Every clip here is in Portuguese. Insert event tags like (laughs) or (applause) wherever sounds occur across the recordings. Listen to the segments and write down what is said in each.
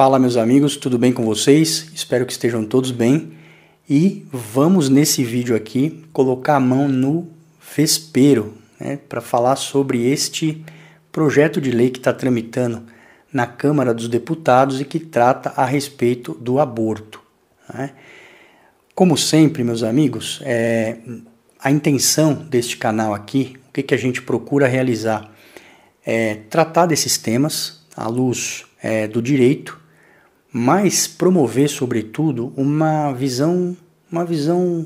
Fala, meus amigos, tudo bem com vocês? Espero que estejam todos bem. E vamos nesse vídeo aqui colocar a mão no vespeiro né, para falar sobre este projeto de lei que está tramitando na Câmara dos Deputados e que trata a respeito do aborto. Né? Como sempre, meus amigos, é, a intenção deste canal aqui, o que, que a gente procura realizar, é tratar desses temas à luz é, do direito mas promover sobretudo uma visão, uma visão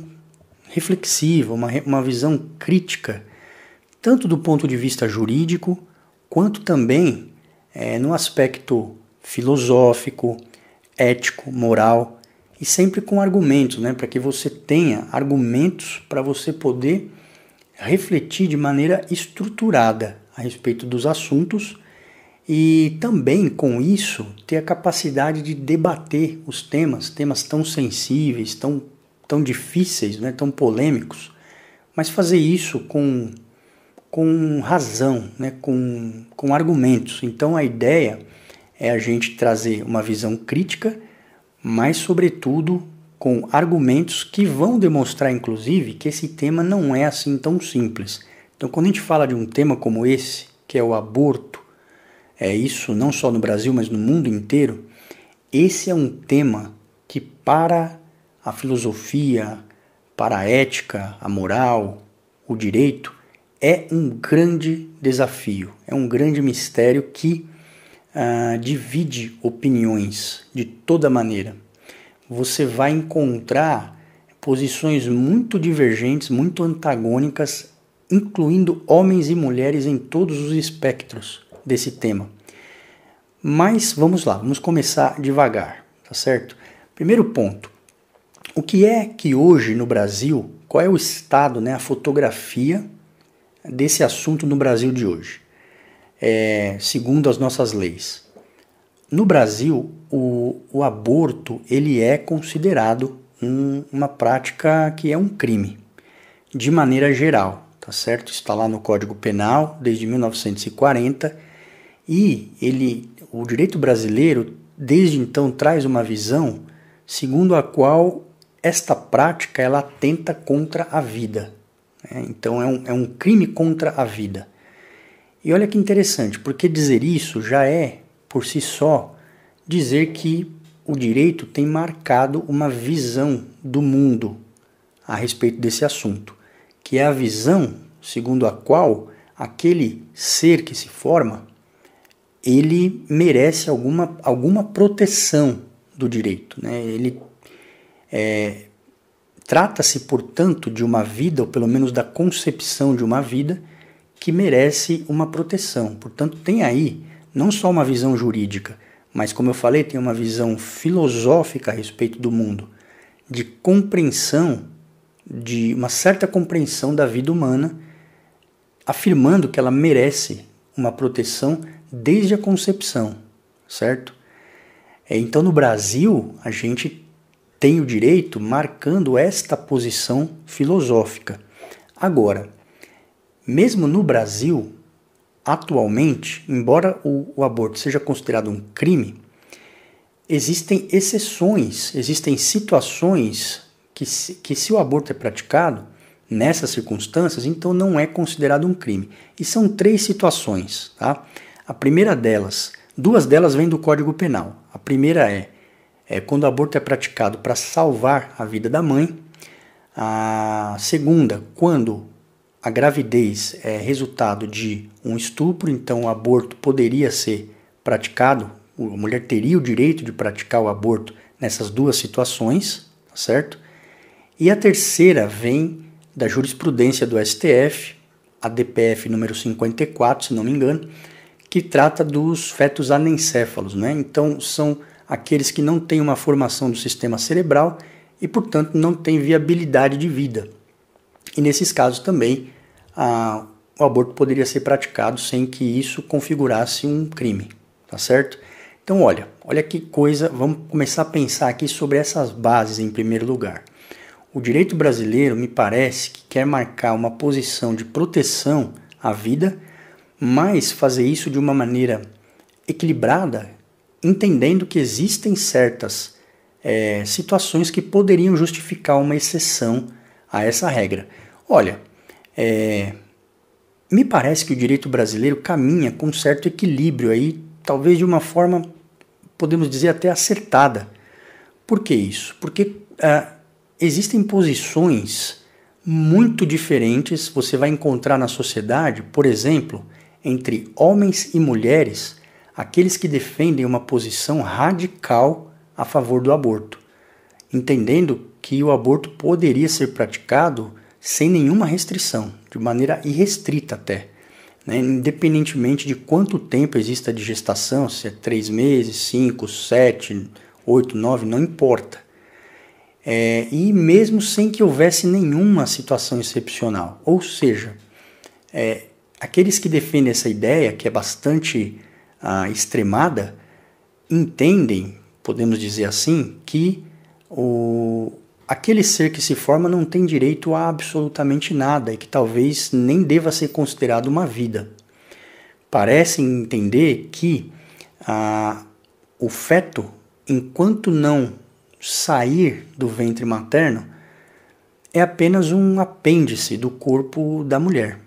reflexiva, uma, uma visão crítica, tanto do ponto de vista jurídico quanto também é, no aspecto filosófico, ético, moral e sempre com argumentos, né, para que você tenha argumentos para você poder refletir de maneira estruturada a respeito dos assuntos e também com isso ter a capacidade de debater os temas, temas tão sensíveis, tão, tão difíceis, né, tão polêmicos, mas fazer isso com, com razão, né, com, com argumentos. Então a ideia é a gente trazer uma visão crítica, mas sobretudo com argumentos que vão demonstrar, inclusive, que esse tema não é assim tão simples. Então, quando a gente fala de um tema como esse, que é o aborto, é isso não só no Brasil, mas no mundo inteiro, esse é um tema que, para a filosofia, para a ética, a moral, o direito, é um grande desafio, é um grande mistério que ah, divide opiniões de toda maneira. Você vai encontrar posições muito divergentes, muito antagônicas, incluindo homens e mulheres em todos os espectros desse tema. Mas vamos lá, vamos começar devagar, tá certo? Primeiro ponto: o que é que hoje no Brasil, qual é o estado, né, a fotografia desse assunto no Brasil de hoje, é, segundo as nossas leis? No Brasil, o, o aborto ele é considerado um, uma prática que é um crime, de maneira geral, tá certo? Está lá no Código Penal desde 1940 e ele, o direito brasileiro, desde então traz uma visão segundo a qual esta prática ela atenta contra a vida. Né? Então é um, é um crime contra a vida. E olha que interessante, porque dizer isso já é, por si só, dizer que o direito tem marcado uma visão do mundo a respeito desse assunto, que é a visão segundo a qual aquele ser que se forma ele merece alguma, alguma proteção do direito. Né? Ele é, trata-se, portanto, de uma vida, ou pelo menos da concepção de uma vida, que merece uma proteção. Portanto, tem aí não só uma visão jurídica, mas, como eu falei, tem uma visão filosófica a respeito do mundo, de compreensão, de uma certa compreensão da vida humana, afirmando que ela merece uma proteção desde a concepção, certo? É, então, no Brasil, a gente tem o direito marcando esta posição filosófica. Agora, mesmo no Brasil, atualmente, embora o, o aborto seja considerado um crime, existem exceções, existem situações que se, que se o aborto é praticado nessas circunstâncias, então não é considerado um crime. E são três situações, tá? A primeira delas, duas delas vêm do Código Penal. A primeira é, é quando o aborto é praticado para salvar a vida da mãe. A segunda, quando a gravidez é resultado de um estupro, então o aborto poderia ser praticado, a mulher teria o direito de praticar o aborto nessas duas situações, tá certo? E a terceira vem da jurisprudência do STF, a DPF número 54, se não me engano, que trata dos fetos anencéfalos, né? Então são aqueles que não têm uma formação do sistema cerebral e, portanto, não têm viabilidade de vida. E nesses casos também a, o aborto poderia ser praticado sem que isso configurasse um crime, tá certo? Então, olha, olha que coisa, vamos começar a pensar aqui sobre essas bases em primeiro lugar. O direito brasileiro, me parece, que quer marcar uma posição de proteção à vida mas fazer isso de uma maneira equilibrada, entendendo que existem certas é, situações que poderiam justificar uma exceção a essa regra. Olha, é, me parece que o direito brasileiro caminha com certo equilíbrio aí, talvez de uma forma, podemos dizer, até acertada. Por que isso? Porque ah, existem posições muito diferentes você vai encontrar na sociedade, por exemplo, entre homens e mulheres aqueles que defendem uma posição radical a favor do aborto, entendendo que o aborto poderia ser praticado sem nenhuma restrição, de maneira irrestrita até, né? independentemente de quanto tempo exista de gestação, se é três meses, cinco, sete, oito, nove, não importa. É, e mesmo sem que houvesse nenhuma situação excepcional, ou seja, é, aqueles que defendem essa ideia, que é bastante ah, extremada, entendem, podemos dizer assim, que o, aquele ser que se forma não tem direito a absolutamente nada e que talvez nem deva ser considerado uma vida. Parecem entender que ah, o feto, enquanto não sair do ventre materno, é apenas um apêndice do corpo da mulher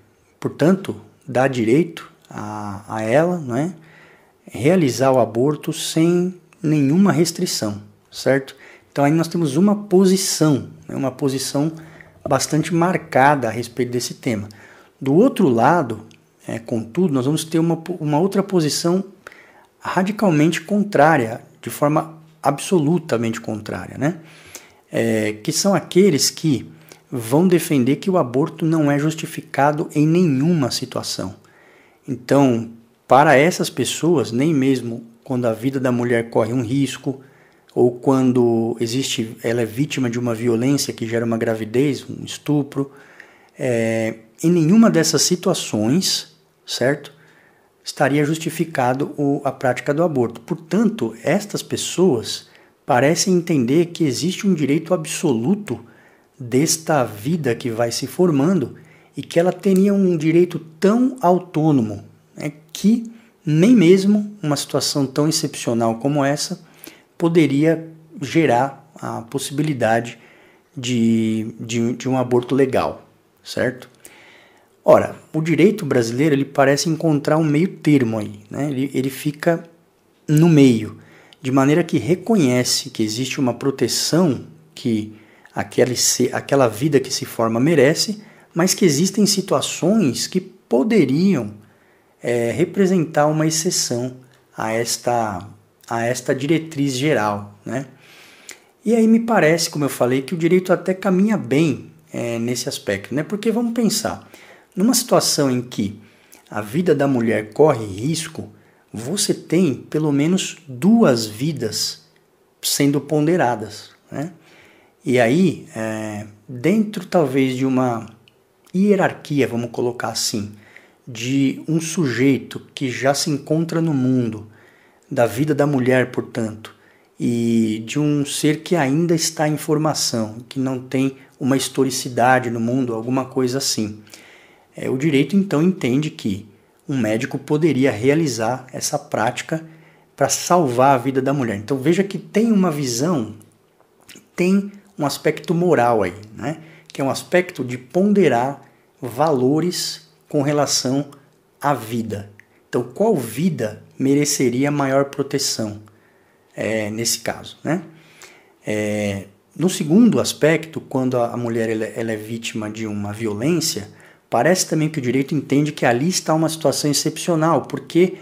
portanto, dá direito a, a ela não é? realizar o aborto sem nenhuma restrição, certo? Então aí nós temos uma posição, né? uma posição bastante marcada a respeito desse tema. Do outro lado, é, contudo, nós vamos ter uma, uma outra posição radicalmente contrária, de forma absolutamente contrária, né? É, que são aqueles que vão defender que o aborto não é justificado em nenhuma situação. Então, para essas pessoas, nem mesmo quando a vida da mulher corre um risco ou quando existe, ela é vítima de uma violência que gera uma gravidez, um estupro, é, em nenhuma dessas situações, certo, estaria justificado o, a prática do aborto. Portanto, estas pessoas parecem entender que existe um direito absoluto desta vida que vai se formando e que ela teria um direito tão autônomo né, que nem mesmo uma situação tão excepcional como essa poderia gerar a possibilidade de, de, de, um aborto legal, certo? Ora, o direito brasileiro ele parece encontrar um meio termo aí, né? ele, ele fica no meio, de maneira que reconhece que existe uma proteção que aquela vida que se forma merece, mas que existem situações que poderiam é, representar uma exceção a esta, a esta diretriz geral. Né? E aí me parece, como eu falei, que o direito até caminha bem é, nesse aspecto, né? porque vamos pensar, numa situação em que a vida da mulher corre risco, você tem pelo menos duas vidas sendo ponderadas. Né? E aí, é, dentro talvez de uma hierarquia, vamos colocar assim, de um sujeito que já se encontra no mundo, da vida da mulher, portanto, e de um ser que ainda está em formação, que não tem uma historicidade no mundo, alguma coisa assim. É, o direito então entende que um médico poderia realizar essa prática para salvar a vida da mulher. Então veja que tem uma visão, tem um aspecto moral aí, né? que é um aspecto de ponderar valores com relação à vida. Então, qual vida mereceria maior proteção é, nesse caso? Né? É, no segundo aspecto, quando a mulher ela, ela é vítima de uma violência, parece também que o direito entende que ali está uma situação excepcional, porque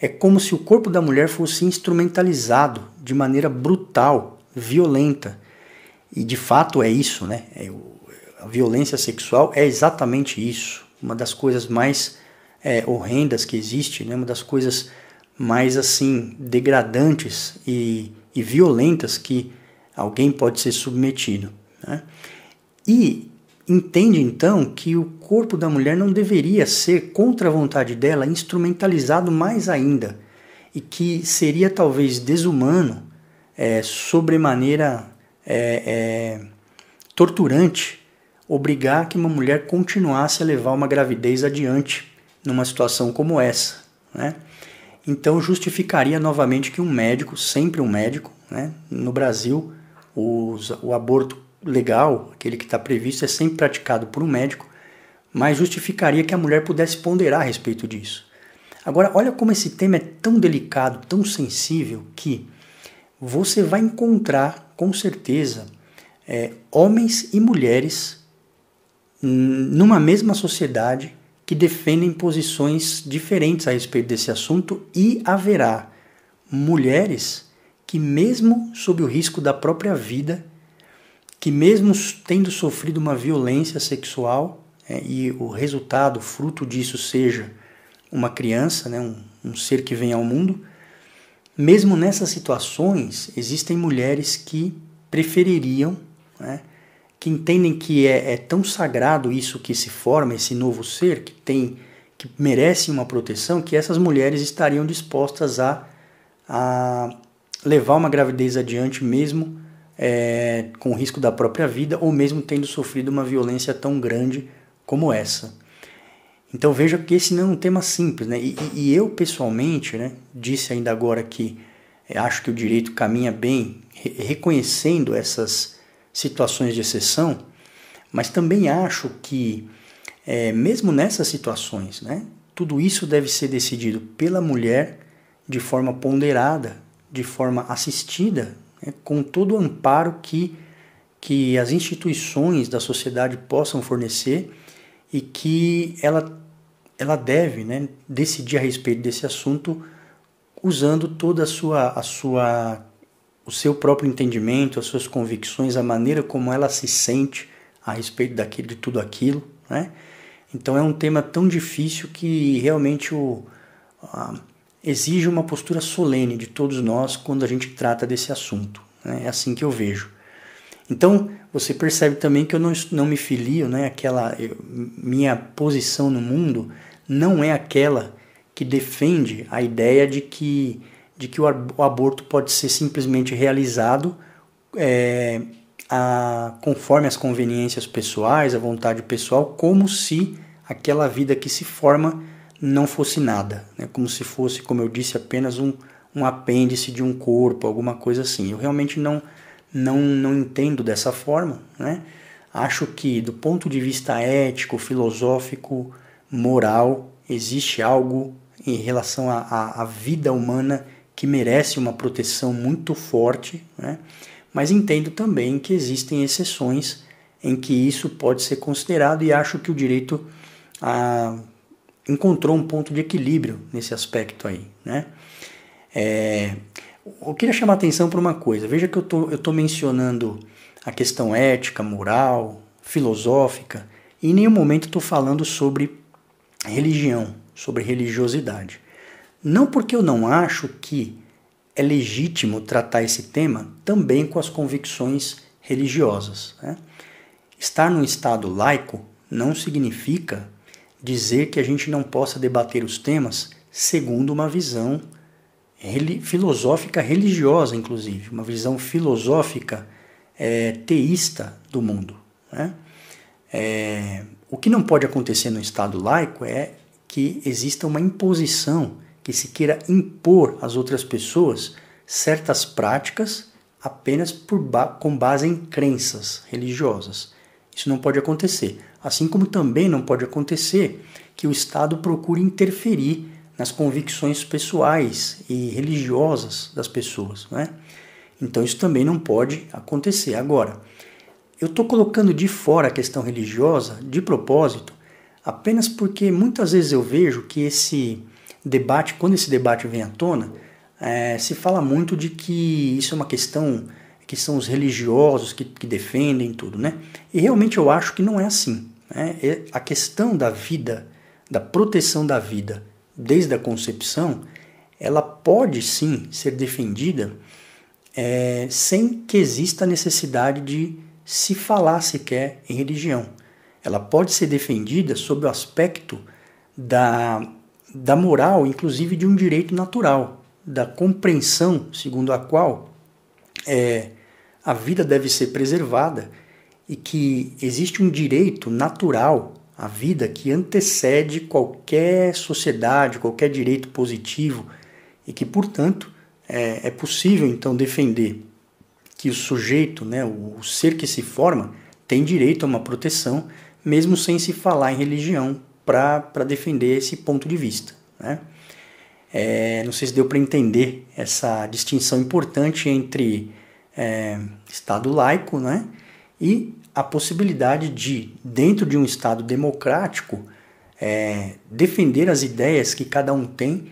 é como se o corpo da mulher fosse instrumentalizado de maneira brutal, violenta, e de fato é isso, né? É, a violência sexual é exatamente isso. Uma das coisas mais é, horrendas que existe, né? uma das coisas mais assim degradantes e, e violentas que alguém pode ser submetido. Né? E entende então que o corpo da mulher não deveria ser, contra a vontade dela, instrumentalizado mais ainda, e que seria talvez desumano, é, sobremaneira é, é, torturante obrigar que uma mulher continuasse a levar uma gravidez adiante numa situação como essa. Né? Então justificaria novamente que um médico, sempre um médico, né? no Brasil os, o aborto legal, aquele que está previsto, é sempre praticado por um médico, mas justificaria que a mulher pudesse ponderar a respeito disso. Agora, olha como esse tema é tão delicado, tão sensível, que você vai encontrar com certeza, é, homens e mulheres numa mesma sociedade que defendem posições diferentes a respeito desse assunto e haverá mulheres que mesmo sob o risco da própria vida, que mesmo tendo sofrido uma violência sexual é, e o resultado, fruto disso seja uma criança, né, um, um ser que vem ao mundo, mesmo nessas situações, existem mulheres que prefeririam, né, que entendem que é, é tão sagrado isso que se forma, esse novo ser que tem, que merece uma proteção, que essas mulheres estariam dispostas a, a levar uma gravidez adiante mesmo é, com risco da própria vida ou mesmo tendo sofrido uma violência tão grande como essa. Então veja que esse não é um tema simples, né? E, e eu pessoalmente, né, disse ainda agora que eh, acho que o direito caminha bem re reconhecendo essas situações de exceção, mas também acho que é, mesmo nessas situações, né, tudo isso deve ser decidido pela mulher de forma ponderada, de forma assistida, né, com todo o amparo que que as instituições da sociedade possam fornecer e que ela ela deve né, decidir a respeito desse assunto usando toda a sua, a sua o seu próprio entendimento, as suas convicções, a maneira como ela se sente a respeito daquilo, de tudo aquilo, né? Então é um tema tão difícil que realmente o, a, exige uma postura solene de todos nós quando a gente trata desse assunto. Né? É assim que eu vejo. Então você percebe também que eu não, não me filio, né? Aquela eu, minha posição no mundo não é aquela que defende a ideia de que, de que o aborto pode ser simplesmente realizado é, a, conforme as conveniências pessoais, a vontade pessoal, como se aquela vida que se forma não fosse nada, né? como se fosse, como eu disse, apenas um, um apêndice de um corpo, alguma coisa assim. Eu realmente não, não, não entendo dessa forma. Né? Acho que, do ponto de vista ético, filosófico, moral, existe algo em relação à vida humana que merece uma proteção muito forte, né? mas entendo também que existem exceções em que isso pode ser considerado e acho que o direito ah, encontrou um ponto de equilíbrio nesse aspecto aí. Né? É, eu queria chamar atenção para uma coisa, veja que eu tô, estou mencionando a questão ética, moral, filosófica, e em nenhum momento estou falando sobre religião, sobre religiosidade. Não porque eu não acho que é legítimo tratar esse tema também com as convicções religiosas. Né? Estar num Estado laico não significa dizer que a gente não possa debater os temas segundo uma visão filosófica religiosa, inclusive, uma visão filosófica é, teísta do mundo. Né? É, o que não pode acontecer no Estado laico é que exista uma imposição, que se queira impor às outras pessoas certas práticas apenas ba com base em crenças religiosas. Isso não pode acontecer. Assim como também não pode acontecer que o Estado procure interferir nas convicções pessoais e religiosas das pessoas. Né? Então isso também não pode acontecer. Agora, eu estou colocando de fora a questão religiosa de propósito, apenas porque muitas vezes eu vejo que esse debate, quando esse debate vem à tona, é, se fala muito de que isso é uma questão que são os religiosos que, que defendem tudo, né? E realmente eu acho que não é assim. Né? A questão da vida, da proteção da vida, desde a concepção, ela pode sim ser defendida é, sem que exista a necessidade de se falar sequer em religião. Ela pode ser defendida sob o aspecto da, da moral, inclusive de um direito natural, da compreensão segundo a qual é, a vida deve ser preservada e que existe um direito natural à vida que antecede qualquer sociedade, qualquer direito positivo e que, portanto, é, é possível então defender que o sujeito, né, o ser que se forma, tem direito a uma proteção, mesmo sem se falar em religião, para defender esse ponto de vista. Né? É, não sei se deu para entender essa distinção importante entre é, Estado laico né, e a possibilidade de, dentro de um Estado democrático, é, defender as ideias que cada um tem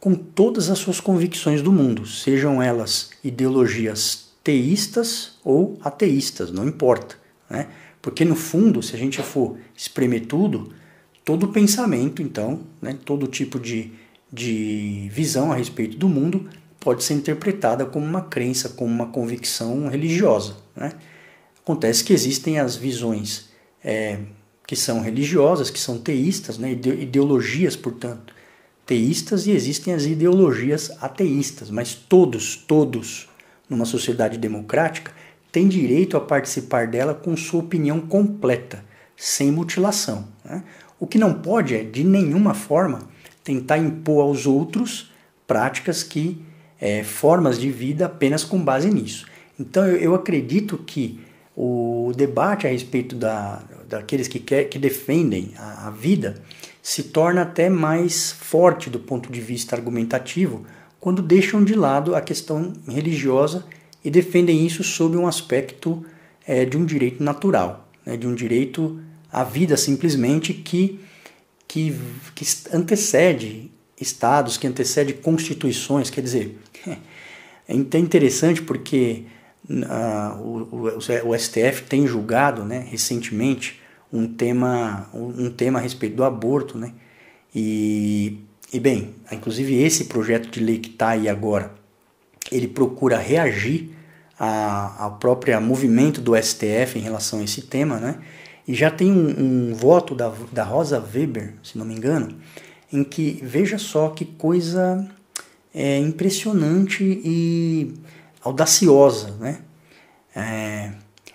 com todas as suas convicções do mundo, sejam elas ideologias teístas ou ateístas, não importa. Né? Porque no fundo, se a gente for espremer tudo, todo pensamento, então, né, todo tipo de, de visão a respeito do mundo pode ser interpretada como uma crença, como uma convicção religiosa. Né? Acontece que existem as visões é, que são religiosas, que são teístas, né, ideologias, portanto, teístas, e existem as ideologias ateístas, mas todos, todos numa sociedade democrática, tem direito a participar dela com sua opinião completa, sem mutilação. Né? O que não pode é, de nenhuma forma, tentar impor aos outros práticas que, é, formas de vida apenas com base nisso. Então eu, eu acredito que o debate a respeito da, daqueles que, quer, que defendem a, a vida se torna até mais forte do ponto de vista argumentativo, quando deixam de lado a questão religiosa e defendem isso sob um aspecto é, de um direito natural, né, de um direito à vida simplesmente que, que, que antecede estados, que antecede constituições. Quer dizer, (laughs) é, é interessante porque ah, o, o, o, STF tem julgado né, recentemente um tema, um tema a respeito do aborto, né? E e bem, inclusive esse projeto de lei que está aí agora, ele procura reagir ao próprio movimento do STF em relação a esse tema, né? E já tem um, um voto da, da Rosa Weber, se não me engano, em que veja só que coisa é, impressionante e audaciosa, né? É,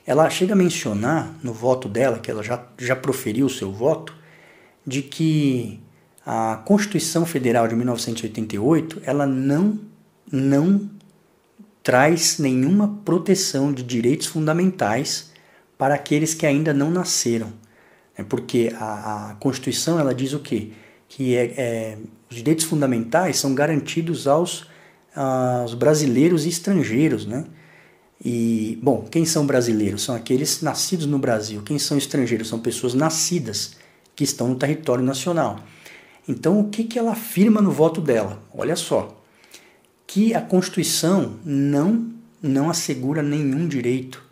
ela chega a mencionar no voto dela, que ela já, já proferiu o seu voto, de que a Constituição Federal de 1988 ela não não traz nenhuma proteção de direitos fundamentais para aqueles que ainda não nasceram, é porque a, a, Constituição ela diz o quê? Que é, é os direitos fundamentais são garantidos aos, aos brasileiros e estrangeiros, né? E, bom, quem são brasileiros? São aqueles nascidos no Brasil. Quem são estrangeiros? São pessoas nascidas que estão no território nacional. Então, o que, que ela afirma no voto dela? Olha só, que a Constituição não, não assegura nenhum direito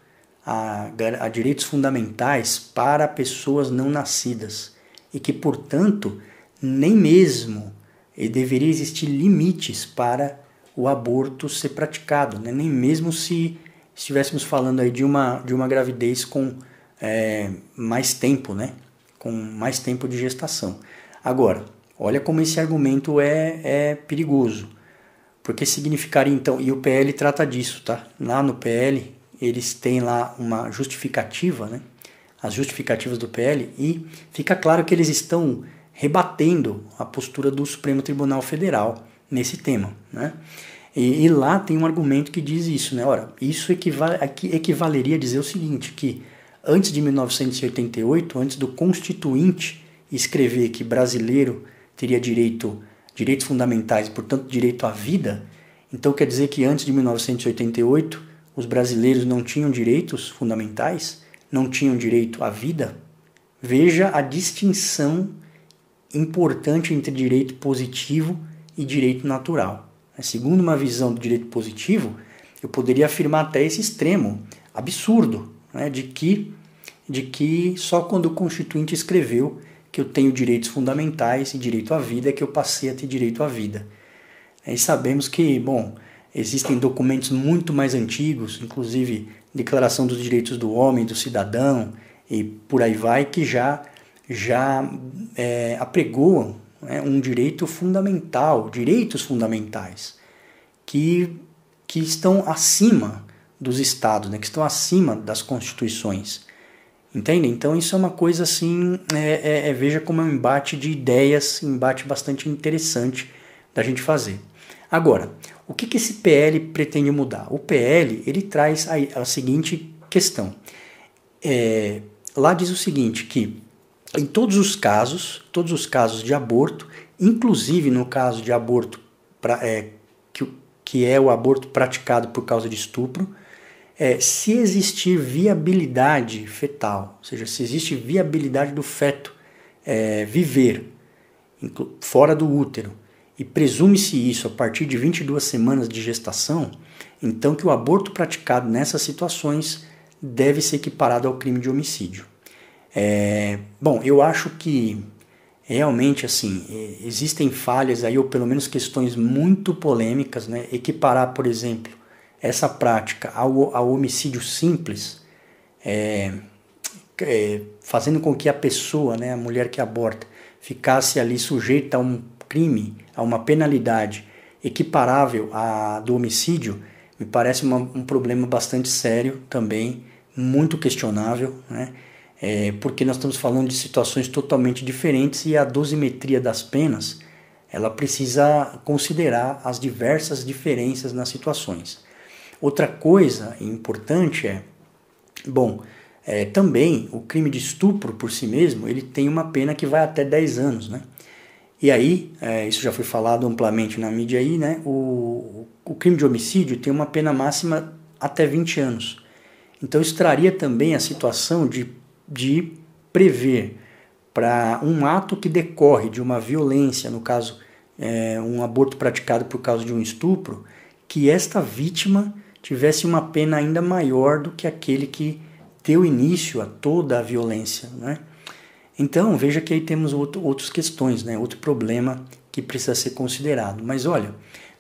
a, a direitos fundamentais para pessoas não nascidas e que, portanto, nem mesmo eh, deveria existir limites para o aborto ser praticado, né? nem mesmo se estivéssemos falando aí de uma, de uma gravidez com é, mais tempo, né? com mais tempo de gestação. Agora, Olha como esse argumento é, é perigoso. Porque significaria então, e o PL trata disso, tá? Lá no PL, eles têm lá uma justificativa, né? As justificativas do PL, e fica claro que eles estão rebatendo a postura do Supremo Tribunal Federal nesse tema, né? E, e lá tem um argumento que diz isso, né? Ora, isso equivale, equivaleria a dizer o seguinte, que antes de 1988, antes do Constituinte escrever que brasileiro teria direito, direitos fundamentais e, portanto, direito à vida, então quer dizer que antes de 1988 os brasileiros não tinham direitos fundamentais, não tinham direito à vida? Veja a distinção importante entre direito positivo e direito natural. Segundo uma visão do direito positivo, eu poderia afirmar até esse extremo absurdo né, de que de que só quando o Constituinte escreveu que eu tenho direitos fundamentais e direito à vida, é que eu passei a ter direito à vida. E sabemos que, bom, existem documentos muito mais antigos, inclusive Declaração dos Direitos do Homem, do Cidadão e por aí vai, que já, já é, apregoam né, um direito fundamental, direitos fundamentais, que, que estão acima dos estados, né, que estão acima das constituições. Entende? Então isso é uma coisa assim, é, é, é, veja como é um embate de ideias, embate bastante interessante da gente fazer. Agora, o que, que esse PL pretende mudar? O PL ele traz a, a seguinte questão. É, lá diz o seguinte que em todos os casos, todos os casos de aborto, inclusive no caso de aborto pra, é, que, que é o aborto praticado por causa de estupro, é se existir viabilidade fetal, ou seja, se existe viabilidade do feto é, viver fora do útero, e presume-se isso a partir de 22 semanas de gestação, então que o aborto praticado nessas situações deve ser equiparado ao crime de homicídio. É, bom, eu acho que realmente assim é, existem falhas aí ou pelo menos questões muito polêmicas, né? Equiparar, por exemplo, essa prática ao, ao homicídio simples, é, é, fazendo com que a pessoa, né, a mulher que aborta, ficasse ali sujeita a um crime, a uma penalidade equiparável à do homicídio, me parece uma, um problema bastante sério também, muito questionável, né? É, porque nós estamos falando de situações totalmente diferentes e a dosimetria das penas ela precisa considerar as diversas diferenças nas situações. Outra coisa importante é, bom, é, também o crime de estupro por si mesmo, ele tem uma pena que vai até 10 anos, né? E aí, é, isso já foi falado amplamente na mídia aí, né? O, o crime de homicídio tem uma pena máxima até 20 anos. Então isso traria também a situação de, de prever para um ato que decorre de uma violência, no caso, é, um aborto praticado por causa de um estupro, que esta vítima tivesse uma pena ainda maior do que aquele que deu início a toda a violência. Né? Então, veja que aí temos outro, outras questões, né? outro problema que precisa ser considerado. Mas olha,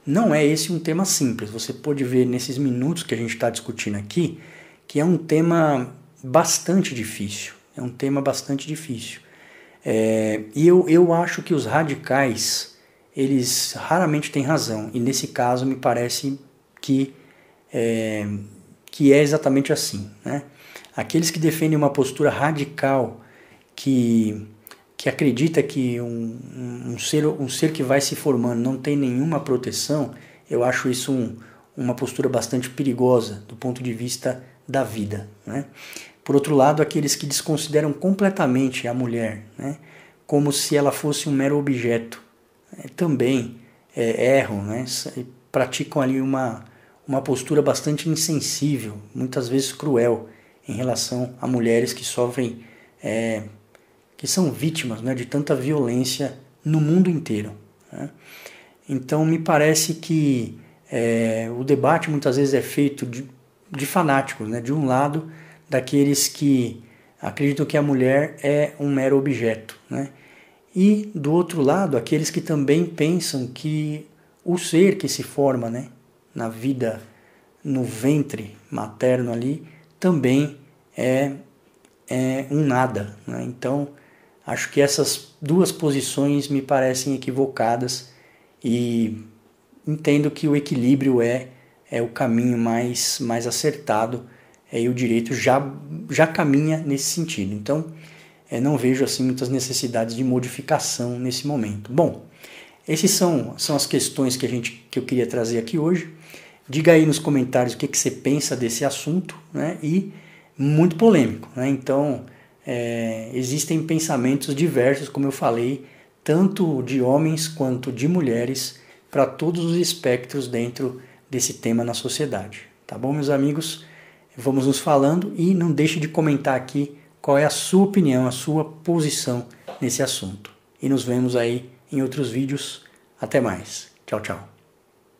não é esse um tema simples. Você pode ver nesses minutos que a gente está discutindo aqui que é um tema bastante difícil. É um tema bastante difícil. É, e eu, eu acho que os radicais, eles raramente têm razão. E nesse caso, me parece que é, que é exatamente assim. Né? Aqueles que defendem uma postura radical que, que acredita que um, um, ser, um ser que vai se formando não tem nenhuma proteção, eu acho isso um, uma postura bastante perigosa do ponto de vista da vida. Né? Por outro lado, aqueles que desconsideram completamente a mulher, né? como se ela fosse um mero objeto, é, também é, erram, né? praticam ali uma, uma postura bastante insensível, muitas vezes cruel, em relação a mulheres que sofrem, é, que são vítimas né, de tanta violência no mundo inteiro. Né? Então, me parece que é, o debate muitas vezes é feito de, de fanáticos, né? de um lado, daqueles que acreditam que a mulher é um mero objeto, né? e do outro lado, aqueles que também pensam que o ser que se forma, né? na vida no ventre materno ali, também é, é um nada. Né? Então, acho que essas duas posições me parecem equivocadas e entendo que o equilíbrio é, é o caminho mais, mais acertado é, e o direito já, já caminha nesse sentido. Então, é, não vejo assim muitas necessidades de modificação nesse momento. Bom, essas são, são as questões que, a gente, que eu queria trazer aqui hoje. Diga aí nos comentários o que, que você pensa desse assunto, né? E muito polêmico, né? Então, é, existem pensamentos diversos, como eu falei, tanto de homens quanto de mulheres, para todos os espectros dentro desse tema na sociedade. Tá bom, meus amigos? Vamos nos falando e não deixe de comentar aqui qual é a sua opinião, a sua posição nesse assunto. E nos vemos aí em outros vídeos. Até mais. Tchau, tchau.